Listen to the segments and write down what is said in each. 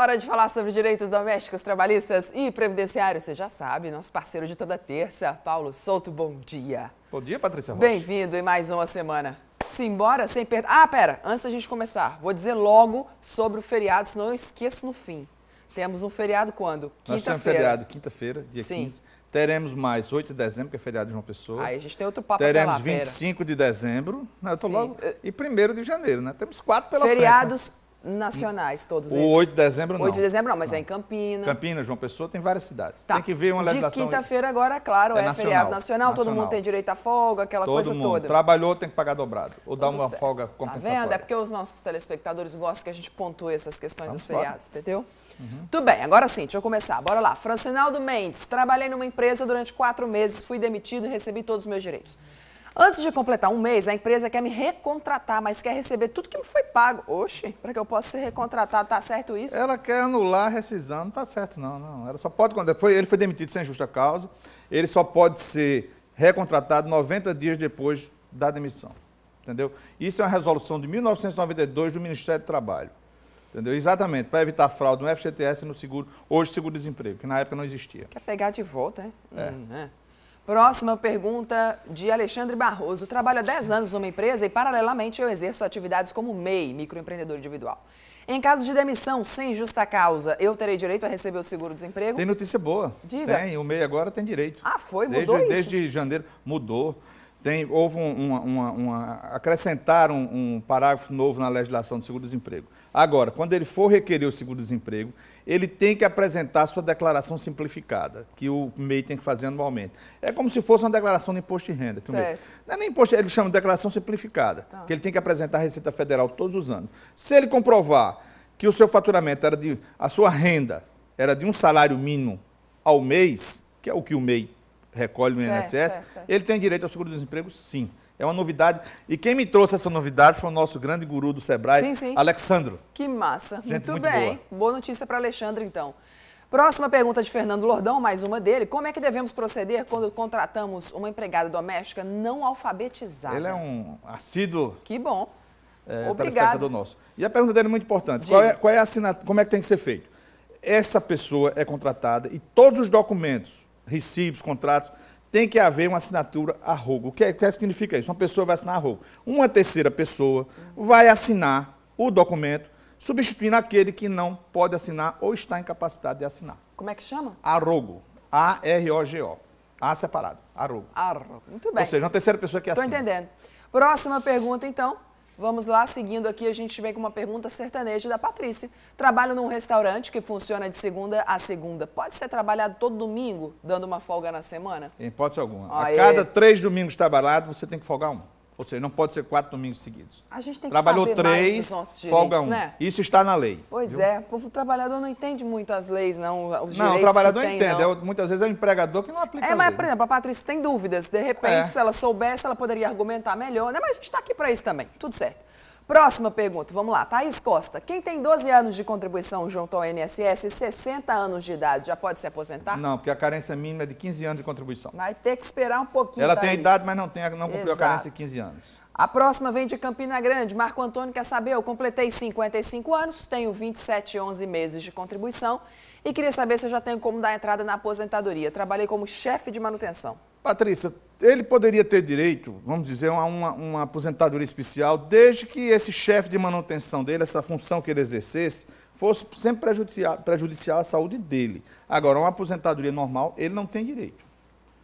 Hora de falar sobre direitos domésticos, trabalhistas e previdenciários. Você já sabe, nosso parceiro de toda terça, Paulo Souto, bom dia. Bom dia, Patrícia Rocha. Bem-vindo em mais uma semana. Simbora sem perder. Ah, pera, antes da gente começar, vou dizer logo sobre o feriado, senão eu esqueço no fim. Temos um feriado quando? Quinta-feira. Nós temos feriado quinta-feira, dia Sim. 15. Teremos mais 8 de dezembro, que é feriado de João Pessoa. Aí a gente tem outro papo Teremos até lá, 25 pera. de dezembro. Não, né? eu tô Sim. logo. E 1 de janeiro, né? Temos quatro pela Feriados frente. Feriados né? Nacionais, todos o esses. O 8 de dezembro não. 8 de dezembro não, mas não. é em Campinas. Campinas, João Pessoa, tem várias cidades. Tá. Tem que ver uma legislação... De quinta-feira agora, claro, é, é nacional, feriado nacional, nacional, todo mundo tem direito à folga, aquela todo coisa mundo. toda. Trabalhou, tem que pagar dobrado. Ou dar uma certo. folga compensatória. Tá vendo? É porque os nossos telespectadores gostam que a gente pontue essas questões Vamos dos feriados, fora. entendeu? Uhum. Tudo bem, agora sim, deixa eu começar. Bora lá. Francinaldo Mendes, trabalhei numa empresa durante quatro meses, fui demitido e recebi todos os meus direitos. Antes de completar um mês, a empresa quer me recontratar, mas quer receber tudo que me foi pago. Oxe, para que eu possa ser recontratado, tá certo isso? Ela quer anular a rescisão, não tá certo não, não. Ela só pode quando ele foi demitido sem justa causa, ele só pode ser recontratado 90 dias depois da demissão. Entendeu? Isso é uma resolução de 1992 do Ministério do Trabalho. Entendeu? Exatamente, para evitar fraude no FGTS e no seguro, hoje seguro-desemprego, que na época não existia. Quer pegar de volta, né? É. Hum, é. Próxima pergunta de Alexandre Barroso. Trabalho há 10 anos numa empresa e, paralelamente, eu exerço atividades como MEI, microempreendedor individual. Em caso de demissão sem justa causa, eu terei direito a receber o seguro-desemprego? Tem notícia boa. Diga. Tem, o MEI agora tem direito. Ah, foi? Mudou desde, isso? Desde janeiro mudou. Tem, houve um, uma, uma, acrescentar um, um, parágrafo novo na legislação do seguro-desemprego. Agora, quando ele for requerer o seguro-desemprego, ele tem que apresentar sua declaração simplificada, que o MEI tem que fazer anualmente. É como se fosse uma declaração de imposto de renda. Certo. Não é nem imposto, ele chama de declaração simplificada, tá. que ele tem que apresentar à Receita Federal todos os anos. Se ele comprovar que o seu faturamento era de. a sua renda era de um salário mínimo ao mês, que é o que o MEI recolhe no certo, INSS, certo, certo. ele tem direito ao seguro-desemprego, sim. É uma novidade. E quem me trouxe essa novidade foi o nosso grande guru do Sebrae, sim, sim. Alexandro. Que massa. Gente muito, muito bem. Boa, boa notícia para Alexandre, então. Próxima pergunta de Fernando Lordão, mais uma dele. Como é que devemos proceder quando contratamos uma empregada doméstica não alfabetizada? Ele é um assíduo. Que bom. É, Obrigado. nosso. E a pergunta dele é muito importante. Qual é, qual é a assinatura? Como é que tem que ser feito? Essa pessoa é contratada e todos os documentos recibos, contratos, tem que haver uma assinatura a rogo. O que, é, é que significa isso? Uma pessoa vai assinar a rogo. Uma terceira pessoa vai assinar o documento, substituindo aquele que não pode assinar ou está incapacitado de assinar. Como é que chama? Arrogo. A-R-O-G-O. A separado. Arrogo. Arrogo. Muito bem. Ou seja, uma terceira pessoa que assina. Estou entendendo. Próxima pergunta, então. Vamos lá, seguindo aqui, a gente vem com uma pergunta sertaneja da Patrícia. Trabalho num restaurante que funciona de segunda a segunda. Pode ser trabalhado todo domingo, dando uma folga na semana? Em hipótese alguma. Aê. A cada três domingos trabalhado, você tem que folgar um. Ou seja, não pode ser quatro domingos seguidos. A gente tem que Trabalhou saber três, direitos, folga um. Né? Isso está na lei. Pois viu? é, o povo trabalhador não entende muito as leis, não. Os não, o trabalhador tem, entende. Não. É, muitas vezes é o empregador que não aplica. É, mas, por exemplo, a Patrícia tem dúvidas. De repente, é. se ela soubesse, ela poderia argumentar melhor, né? Mas a gente está aqui para isso também. Tudo certo. Próxima pergunta, vamos lá. Thaís Costa, quem tem 12 anos de contribuição junto ao INSS e 60 anos de idade, já pode se aposentar? Não, porque a carência mínima é de 15 anos de contribuição. Vai ter que esperar um pouquinho, Ela Thaís. tem a idade, mas não, tem, não cumpriu Exato. a carência de 15 anos. A próxima vem de Campina Grande. Marco Antônio quer saber, eu completei 55 anos, tenho 27, 11 meses de contribuição e queria saber se eu já tenho como dar entrada na aposentadoria. Trabalhei como chefe de manutenção. Patrícia, ele poderia ter direito, vamos dizer, a uma, uma, aposentadoria especial, desde que esse chefe de manutenção dele, essa função que ele exercesse, fosse sempre prejudicial, à saúde dele. Agora, uma aposentadoria normal, ele não tem direito.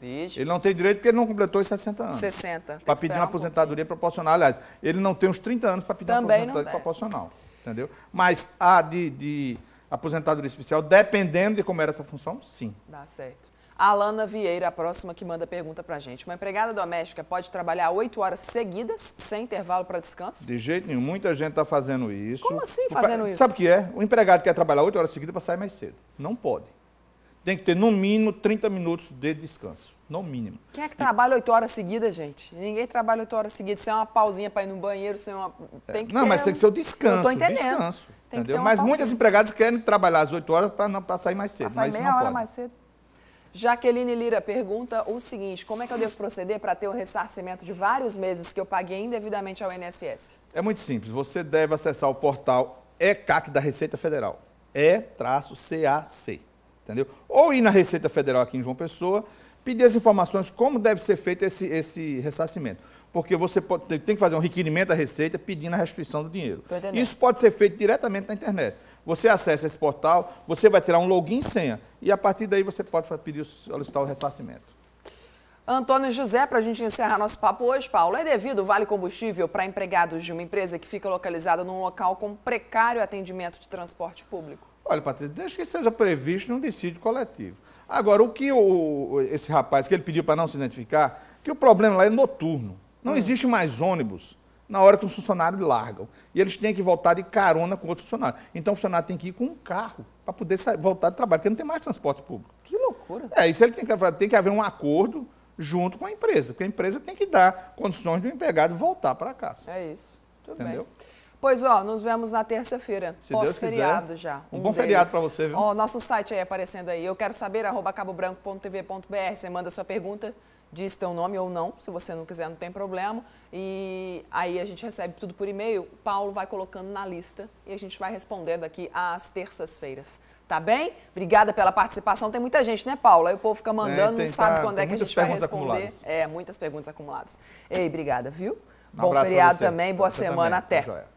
Ele não tem direito porque ele não completou os 60 anos. 60. Para pedir uma aposentadoria um proporcional. Aliás, ele não tem os 30 anos para pedir Também uma aposentadoria proporcional. Entendeu? Mas a de, de aposentadoria especial, dependendo de como era essa função, sim. Dá certo. Alana Vieira, a próxima que manda pergunta pra gente. Uma empregada doméstica pode trabalhar oito horas seguidas, sem intervalo para descanso? De jeito nenhum. Muita gente tá fazendo isso. Como assim fazendo o... isso? Sabe o que é? O empregado quer trabalhar oito horas seguidas para sair mais cedo. Não pode. Tem que ter no mínimo 30 minutos de descanso. No mínimo. Quem é que trabalha oito horas seguidas, gente? Ninguém trabalha oito horas seguidas, sem uma pausinha para ir no banheiro, sem uma. É. Tem que Não, ter mas tem que ser o descanso. Não tô entendendo. Descanso. Tem entendeu? Mas pausinha. muitas empregadas querem trabalhar as oito horas para sair mais cedo. Pra sair mas meia hora pode. mais cedo. Jaqueline Lira pergunta o seguinte: como é que eu devo proceder para ter o ressarcimento de vários meses que eu paguei indevidamente ao INSS? É muito simples. Você deve acessar o portal ECAC da Receita Federal. E-CAC. Entendeu? Ou ir na Receita Federal aqui em João Pessoa pedir as informações como deve ser feito esse, esse ressarcimento. Porque você pode, tem que fazer um requerimento da Receita pedindo a restituição do dinheiro. Isso pode ser feito diretamente na internet. Você acessa esse portal, você vai tirar um login e senha, e a partir daí você pode pedir, solicitar o ressarcimento. Antônio José, para a gente encerrar nosso papo hoje, Paulo, é devido o Vale Combustível para empregados de uma empresa que fica localizada num local com precário atendimento de transporte público? Olha, Patrícia, deixa que seja previsto num dissídio coletivo. Agora, o que o, esse rapaz, que ele pediu para não se identificar, que o problema lá é noturno. Não hum. existe mais ônibus na hora que os funcionários largam. E eles têm que voltar de carona com outros funcionários. Então o funcionário tem que ir com um carro para poder sair, voltar de trabalho, porque não tem mais transporte público. Que loucura. É, isso ele tem que, tem que haver um acordo junto com a empresa, porque a empresa tem que dar condições do empregado voltar para casa. É isso. Tudo Entendeu? Bem. Pois ó, nos vemos na terça-feira. Pós-feriado já. Um, um bom deles. feriado para você, viu? Ó, nosso site aí aparecendo aí. Eu quero saber, arroba cabobranco.tv.br. Você manda sua pergunta, diz teu nome ou não. Se você não quiser, não tem problema. E aí a gente recebe tudo por e-mail. Paulo vai colocando na lista e a gente vai respondendo aqui às terças-feiras. Tá bem? Obrigada pela participação. Tem muita gente, né, Paula? Aí o povo fica mandando, é, não sabe tá, quando é que a gente vai responder. Acumuladas. É, muitas perguntas acumuladas. Ei, obrigada, viu? Um Bom feriado também, boa semana, também. até. Tá